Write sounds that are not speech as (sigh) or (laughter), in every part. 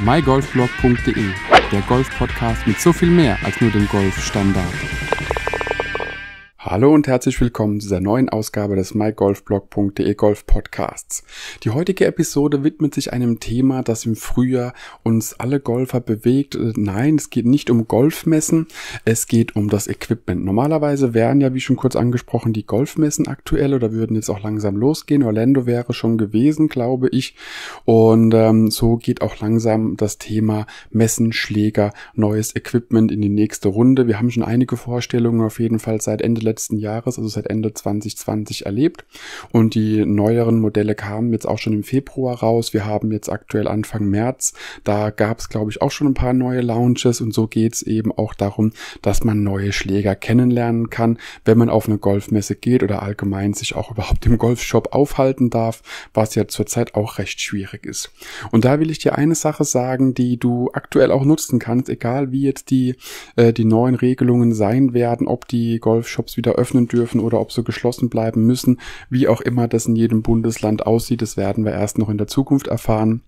mygolfblog.de, der Golf-Podcast mit so viel mehr als nur dem Golfstandard. Hallo und herzlich willkommen zu dieser neuen Ausgabe des mygolfblog.de Golf Podcasts. Die heutige Episode widmet sich einem Thema, das im Frühjahr uns alle Golfer bewegt. Nein, es geht nicht um Golfmessen, es geht um das Equipment. Normalerweise wären ja, wie schon kurz angesprochen, die Golfmessen aktuell oder würden jetzt auch langsam losgehen. Orlando wäre schon gewesen, glaube ich. Und ähm, so geht auch langsam das Thema Messen, Schläger, neues Equipment in die nächste Runde. Wir haben schon einige Vorstellungen auf jeden Fall seit Ende letzten letzten Jahres, also seit Ende 2020 erlebt. Und die neueren Modelle kamen jetzt auch schon im Februar raus. Wir haben jetzt aktuell Anfang März. Da gab es, glaube ich, auch schon ein paar neue Launches. Und so geht es eben auch darum, dass man neue Schläger kennenlernen kann, wenn man auf eine Golfmesse geht oder allgemein sich auch überhaupt im Golfshop aufhalten darf, was ja zurzeit auch recht schwierig ist. Und da will ich dir eine Sache sagen, die du aktuell auch nutzen kannst, egal wie jetzt die, äh, die neuen Regelungen sein werden, ob die Golfshops wieder wieder öffnen dürfen oder ob sie geschlossen bleiben müssen. Wie auch immer das in jedem Bundesland aussieht, das werden wir erst noch in der Zukunft erfahren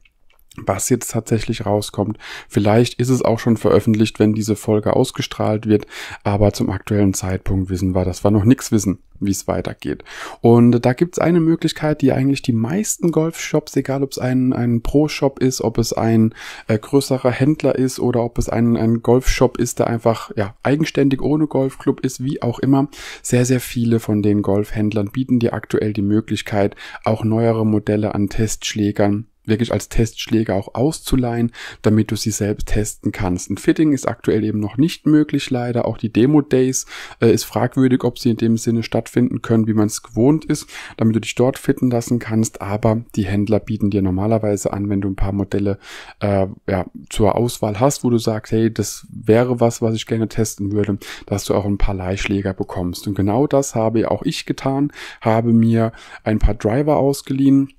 was jetzt tatsächlich rauskommt. Vielleicht ist es auch schon veröffentlicht, wenn diese Folge ausgestrahlt wird, aber zum aktuellen Zeitpunkt wissen wir, dass wir noch nichts wissen, wie es weitergeht. Und da gibt's eine Möglichkeit, die eigentlich die meisten Golfshops, egal ob es ein, ein Pro-Shop ist, ob es ein äh, größerer Händler ist oder ob es ein, ein Golfshop ist, der einfach ja, eigenständig ohne Golfclub ist, wie auch immer, sehr, sehr viele von den Golfhändlern bieten dir aktuell die Möglichkeit, auch neuere Modelle an Testschlägern wirklich als Testschläge auch auszuleihen, damit du sie selbst testen kannst. Ein Fitting ist aktuell eben noch nicht möglich, leider. Auch die Demo-Days äh, ist fragwürdig, ob sie in dem Sinne stattfinden können, wie man es gewohnt ist, damit du dich dort fitten lassen kannst. Aber die Händler bieten dir normalerweise an, wenn du ein paar Modelle äh, ja, zur Auswahl hast, wo du sagst, hey, das wäre was, was ich gerne testen würde, dass du auch ein paar Leihschläger bekommst. Und genau das habe auch ich getan, habe mir ein paar Driver ausgeliehen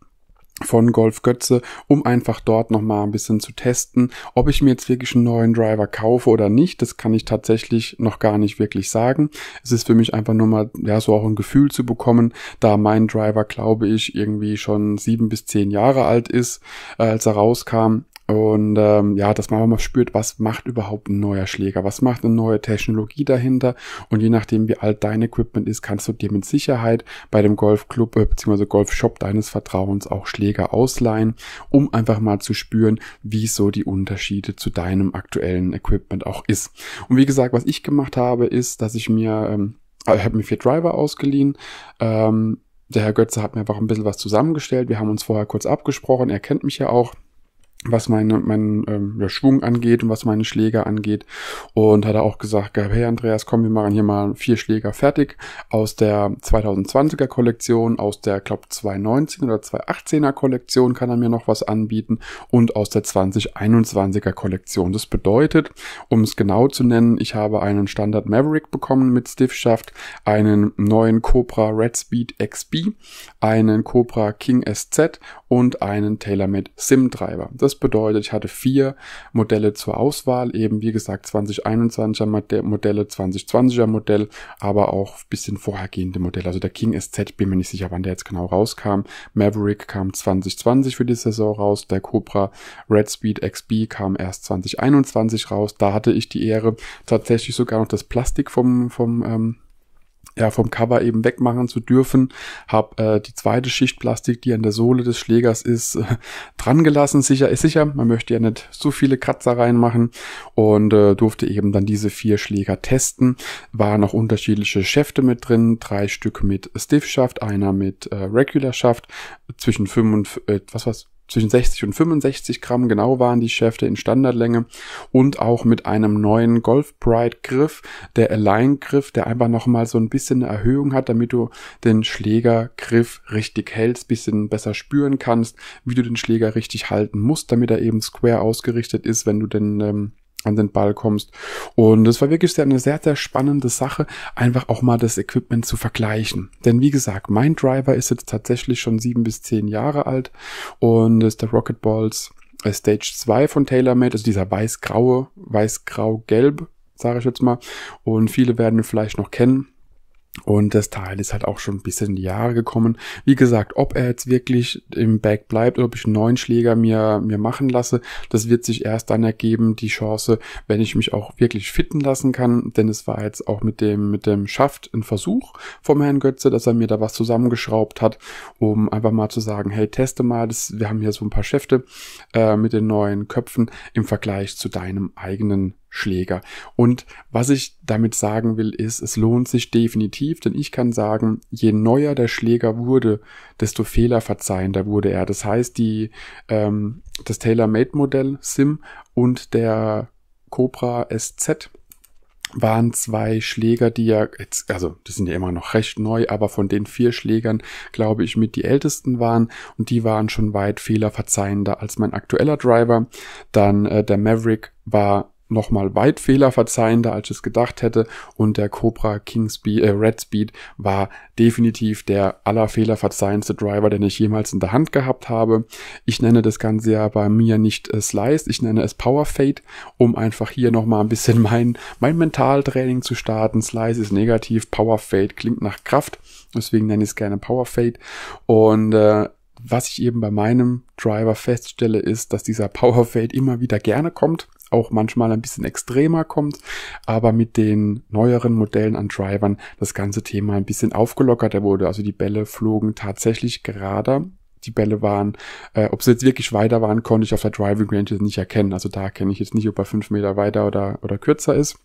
von Golf Götze, um einfach dort nochmal ein bisschen zu testen. Ob ich mir jetzt wirklich einen neuen Driver kaufe oder nicht, das kann ich tatsächlich noch gar nicht wirklich sagen. Es ist für mich einfach nur mal, ja, so auch ein Gefühl zu bekommen, da mein Driver, glaube ich, irgendwie schon sieben bis zehn Jahre alt ist, äh, als er rauskam und ähm, ja, dass man auch mal spürt, was macht überhaupt ein neuer Schläger, was macht eine neue Technologie dahinter. Und je nachdem, wie alt dein Equipment ist, kannst du dir mit Sicherheit bei dem Golfclub äh, bzw. Golfshop deines Vertrauens auch Schläger ausleihen, um einfach mal zu spüren, wie so die Unterschiede zu deinem aktuellen Equipment auch ist. Und wie gesagt, was ich gemacht habe, ist, dass ich mir, ähm, äh, ich habe mir vier Driver ausgeliehen. Ähm, der Herr Götze hat mir einfach ein bisschen was zusammengestellt. Wir haben uns vorher kurz abgesprochen, er kennt mich ja auch was meine, mein, ähm, ja, Schwung angeht und was meine Schläger angeht. Und hat er auch gesagt, hey Andreas, komm, wir machen hier mal vier Schläger fertig aus der 2020er Kollektion, aus der, glaube 2019 oder 2018er Kollektion kann er mir noch was anbieten und aus der 2021er Kollektion. Das bedeutet, um es genau zu nennen, ich habe einen Standard Maverick bekommen mit Stiffschaft, einen neuen Cobra Red Speed XB, einen Cobra King SZ und einen TaylorMade Sim Driver. Das das bedeutet, ich hatte vier Modelle zur Auswahl, eben wie gesagt 2021er Modelle, 2020er Modell, aber auch ein bisschen vorhergehende Modelle. Also der King SZ, bin mir nicht sicher, wann der jetzt genau rauskam. Maverick kam 2020 für die Saison raus, der Cobra Red Speed XB kam erst 2021 raus. Da hatte ich die Ehre, tatsächlich sogar noch das Plastik vom, vom ähm, ja, vom Cover eben wegmachen zu dürfen. Habe äh, die zweite Schicht Plastik, die an der Sohle des Schlägers ist, äh, dran gelassen. Sicher ist sicher, man möchte ja nicht so viele Kratzer reinmachen und äh, durfte eben dann diese vier Schläger testen. Waren noch unterschiedliche Schäfte mit drin, drei Stück mit Stiff-Schaft, einer mit äh, Regular-Schaft, zwischen fünf und, äh, was was zwischen 60 und 65 Gramm genau waren die Schäfte in Standardlänge und auch mit einem neuen Golf Pride Griff, der Align Griff, der einfach nochmal so ein bisschen eine Erhöhung hat, damit du den Schlägergriff richtig hältst, bisschen besser spüren kannst, wie du den Schläger richtig halten musst, damit er eben square ausgerichtet ist, wenn du den ähm, an den Ball kommst. Und es war wirklich eine sehr, sehr spannende Sache, einfach auch mal das Equipment zu vergleichen. Denn wie gesagt, mein Driver ist jetzt tatsächlich schon sieben bis zehn Jahre alt und ist der Rocket Balls Stage 2 von TaylorMade, also dieser weiß-graue, weiß-grau-gelb, sage ich jetzt mal. Und viele werden ihn vielleicht noch kennen. Und das Teil ist halt auch schon ein bisschen in die Jahre gekommen. Wie gesagt, ob er jetzt wirklich im Bag bleibt oder ob ich einen neuen Schläger mir, mir machen lasse, das wird sich erst dann ergeben, die Chance, wenn ich mich auch wirklich fitten lassen kann. Denn es war jetzt auch mit dem, mit dem Schaft ein Versuch vom Herrn Götze, dass er mir da was zusammengeschraubt hat, um einfach mal zu sagen, hey, teste mal, das, wir haben hier so ein paar Schäfte äh, mit den neuen Köpfen im Vergleich zu deinem eigenen Schläger. Und was ich damit sagen will, ist, es lohnt sich definitiv, denn ich kann sagen, je neuer der Schläger wurde, desto fehlerverzeihender wurde er. Das heißt, die, ähm, das taylor made modell SIM und der Cobra SZ waren zwei Schläger, die ja jetzt, also die sind ja immer noch recht neu, aber von den vier Schlägern glaube ich mit die ältesten waren und die waren schon weit fehlerverzeihender als mein aktueller Driver. Dann äh, der Maverick war nochmal weit fehlerverzeihender, als ich es gedacht hätte. Und der Cobra King Speed, äh, Red Speed war definitiv der allerfehlerverzeihendste Driver, den ich jemals in der Hand gehabt habe. Ich nenne das Ganze ja bei mir nicht äh, Slice, ich nenne es Power Fade, um einfach hier nochmal ein bisschen (laughs) mein, mein Mentaltraining zu starten. Slice ist negativ, Power Fade klingt nach Kraft, deswegen nenne ich es gerne Power Fade. Und äh, was ich eben bei meinem Driver feststelle, ist, dass dieser Power Fade immer wieder gerne kommt auch manchmal ein bisschen extremer kommt, aber mit den neueren Modellen an Drivern das ganze Thema ein bisschen aufgelockerter wurde. Also die Bälle flogen tatsächlich gerader. Die Bälle waren, äh, ob sie jetzt wirklich weiter waren, konnte ich auf der Driving Range nicht erkennen. Also da kenne ich jetzt nicht, ob er fünf Meter weiter oder, oder kürzer ist.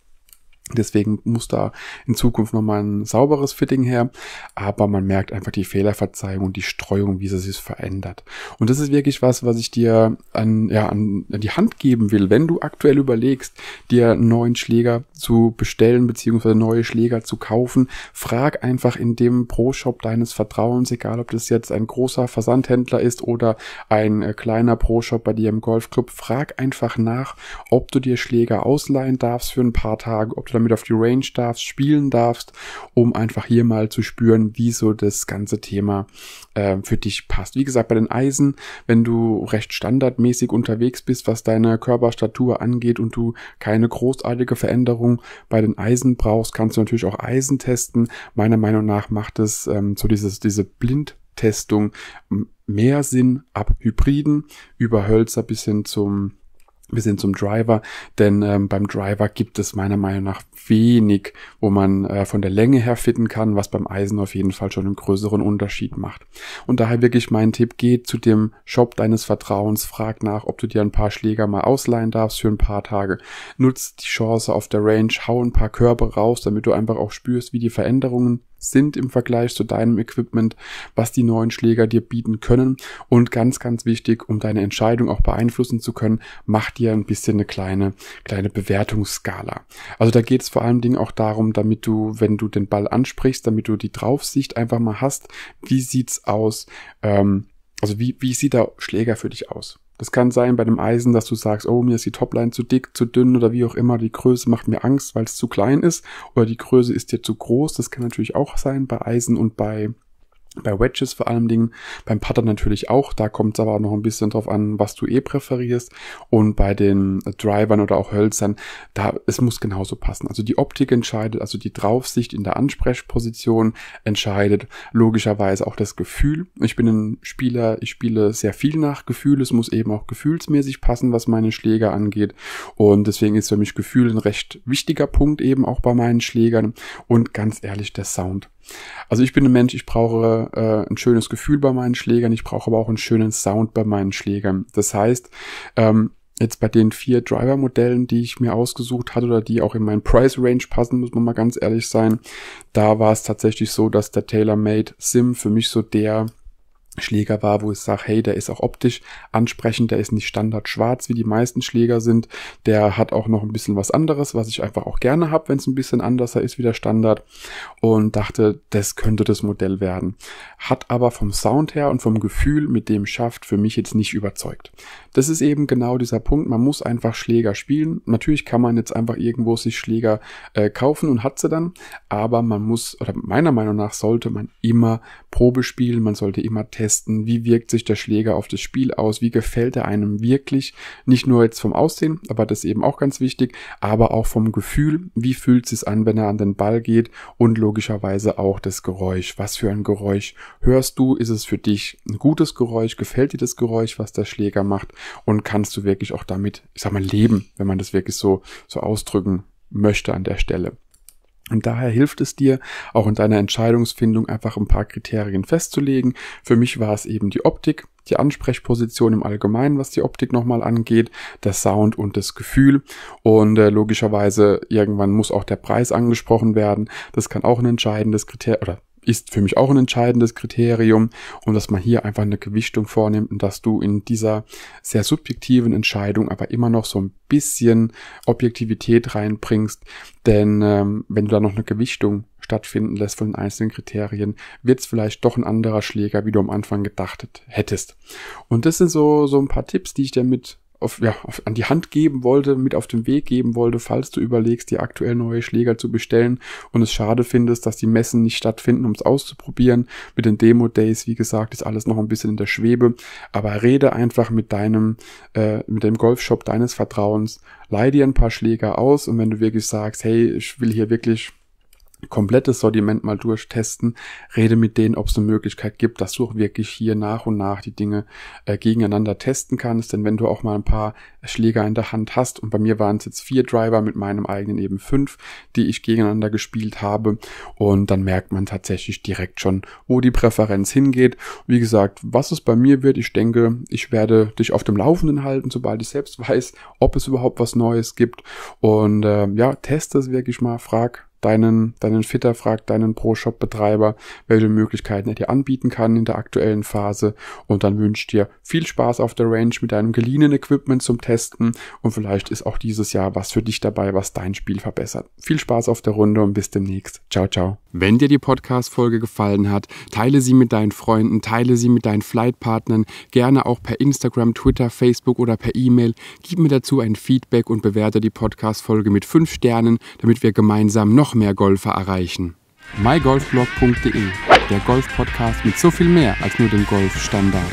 Deswegen muss da in Zukunft nochmal ein sauberes Fitting her. Aber man merkt einfach die Fehlerverzeihung und die Streuung, wie sie sich verändert. Und das ist wirklich was, was ich dir an, ja, an die Hand geben will. Wenn du aktuell überlegst, dir einen neuen Schläger zu bestellen, beziehungsweise neue Schläger zu kaufen, frag einfach in dem Pro-Shop deines Vertrauens, egal ob das jetzt ein großer Versandhändler ist oder ein äh, kleiner Pro-Shop bei dir im Golfclub, frag einfach nach, ob du dir Schläger ausleihen darfst für ein paar Tage, ob du du damit auf die Range darfst, spielen darfst, um einfach hier mal zu spüren, wie so das ganze Thema äh, für dich passt. Wie gesagt, bei den Eisen, wenn du recht standardmäßig unterwegs bist, was deine Körperstatur angeht und du keine großartige Veränderung bei den Eisen brauchst, kannst du natürlich auch Eisen testen. Meiner Meinung nach macht es ähm, so dieses, diese Blind- mehr Sinn ab Hybriden über Hölzer bis hin zum bis hin zum Driver, denn ähm, beim Driver gibt es meiner Meinung nach wenig, wo man äh, von der Länge her fitten kann, was beim Eisen auf jeden Fall schon einen größeren Unterschied macht. Und daher wirklich mein Tipp, geh zu dem Shop deines Vertrauens, frag nach, ob du dir ein paar Schläger mal ausleihen darfst für ein paar Tage. Nutz die Chance auf der Range, hau ein paar Körbe raus, damit du einfach auch spürst, wie die Veränderungen sind im Vergleich zu deinem Equipment, was die neuen Schläger dir bieten können. Und ganz, ganz wichtig, um deine Entscheidung auch beeinflussen zu können, mach dir ein bisschen eine kleine, kleine Bewertungsskala. Also da geht es vor allen Dingen auch darum, damit du, wenn du den Ball ansprichst, damit du die Draufsicht einfach mal hast, wie sieht's aus, ähm, also wie, wie sieht der Schläger für dich aus? Das kann sein bei dem Eisen, dass du sagst, oh, mir ist die Topline zu dick, zu dünn oder wie auch immer, die Größe macht mir Angst, weil es zu klein ist oder die Größe ist dir zu groß. Das kann natürlich auch sein bei Eisen und bei bei Wedges vor allen Dingen, beim Putter natürlich auch, da kommt es aber auch noch ein bisschen drauf an, was du eh präferierst. Und bei den Drivern oder auch Hölzern, da es muss genauso passen. Also die Optik entscheidet, also die Draufsicht in der Ansprechposition entscheidet, logischerweise auch das Gefühl. Ich bin ein Spieler, ich spiele sehr viel nach Gefühl, es muss eben auch gefühlsmäßig passen, was meine Schläger angeht. Und deswegen ist für mich Gefühl ein recht wichtiger Punkt eben auch bei meinen Schlägern. Und ganz ehrlich, der Sound. Also ich bin ein Mensch, ich brauche brauche äh, ein schönes Gefühl bei meinen Schlägern, ich brauche aber auch einen schönen Sound bei meinen Schlägern. Das heißt, ähm, jetzt bei den vier Driver-Modellen, die ich mir ausgesucht hatte oder die auch in meinen Price-Range passen, muss man mal ganz ehrlich sein, da war es tatsächlich so, dass der TaylorMade Sim für mich so der Schläger war, wo ich sage, hey, der ist auch optisch ansprechend, der ist nicht standard schwarz, wie die meisten Schläger sind, der hat auch noch ein bisschen was anderes, was ich einfach auch gerne habe, wenn es ein bisschen anderser ist wie der Standard und dachte, das könnte das Modell werden. Hat aber vom Sound her und vom Gefühl mit dem Schaft für mich jetzt nicht überzeugt. Das ist eben genau dieser Punkt, man muss einfach Schläger spielen. Natürlich kann man jetzt einfach irgendwo sich Schläger äh, kaufen und hat sie dann, aber man muss, oder meiner Meinung nach sollte man immer Probe spielen, man sollte immer testen, testen, wie wirkt sich der Schläger auf das Spiel aus, wie gefällt er einem wirklich, nicht nur jetzt vom Aussehen, aber das ist eben auch ganz wichtig, aber auch vom Gefühl, wie fühlt es sich an, wenn er an den Ball geht und logischerweise auch das Geräusch. Was für ein Geräusch hörst du? Ist es für dich ein gutes Geräusch? Gefällt dir das Geräusch, was der Schläger macht? Und kannst du wirklich auch damit, ich sag mal, leben, wenn man das wirklich so, so ausdrücken möchte an der Stelle. Und daher hilft es dir, auch in deiner Entscheidungsfindung einfach ein paar Kriterien festzulegen. Für mich war es eben die Optik, die Ansprechposition im Allgemeinen, was die Optik nochmal angeht, der Sound und das Gefühl. Und äh, logischerweise irgendwann muss auch der Preis angesprochen werden. Das kann auch ein entscheidendes Kriterium oder ist für mich auch ein entscheidendes Kriterium und dass man hier einfach eine Gewichtung vornimmt und dass du in dieser sehr subjektiven Entscheidung aber immer noch so ein bisschen Objektivität reinbringst, denn ähm, wenn du da noch eine Gewichtung stattfinden lässt von den einzelnen Kriterien, wird es vielleicht doch ein anderer Schläger, wie du am Anfang gedacht hättest. Und das sind so, so ein paar Tipps, die ich dir mit auf, ja, auf, an die Hand geben wollte, mit auf den Weg geben wollte, falls du überlegst, dir aktuell neue Schläger zu bestellen und es schade findest, dass die Messen nicht stattfinden, um es auszuprobieren. Mit den Demo-Days, wie gesagt, ist alles noch ein bisschen in der Schwebe. Aber rede einfach mit deinem, äh, mit dem Golfshop deines Vertrauens, leih dir ein paar Schläger aus und wenn du wirklich sagst, hey, ich will hier wirklich komplettes Sortiment mal durchtesten, rede mit denen, ob es eine Möglichkeit gibt, dass du auch wirklich hier nach und nach die Dinge äh, gegeneinander testen kannst. Denn wenn du auch mal ein paar Schläger in der Hand hast, und bei mir waren es jetzt vier Driver mit meinem eigenen eben fünf, die ich gegeneinander gespielt habe, und dann merkt man tatsächlich direkt schon, wo die Präferenz hingeht. Wie gesagt, was es bei mir wird, ich denke, ich werde dich auf dem Laufenden halten, sobald ich selbst (laughs) weiß, ob es überhaupt was Neues gibt. Und äh, ja, teste es wirklich mal, frag deinen, deinen Fitter, fragt, deinen Pro-Shop-Betreiber, welche Möglichkeiten er dir anbieten kann in der aktuellen Phase und dann wünsche dir viel Spaß auf der Range mit deinem geliehenen Equipment zum Testen und vielleicht ist auch dieses Jahr was für dich dabei, was dein Spiel verbessert. Viel Spaß auf der Runde und bis demnächst. Ciao, ciao. Wenn dir die Podcast-Folge gefallen hat, teile sie mit deinen Freunden, teile sie mit deinen Flightpartnern, gerne auch per Instagram, Twitter, Facebook oder per E-Mail. Gib mir dazu ein Feedback und bewerte die Podcast-Folge mit 5 Sternen, damit wir gemeinsam noch mehr Golfer erreichen. mygolfblog.de, der Golf-Podcast mit so viel mehr als nur dem Golf-Standard.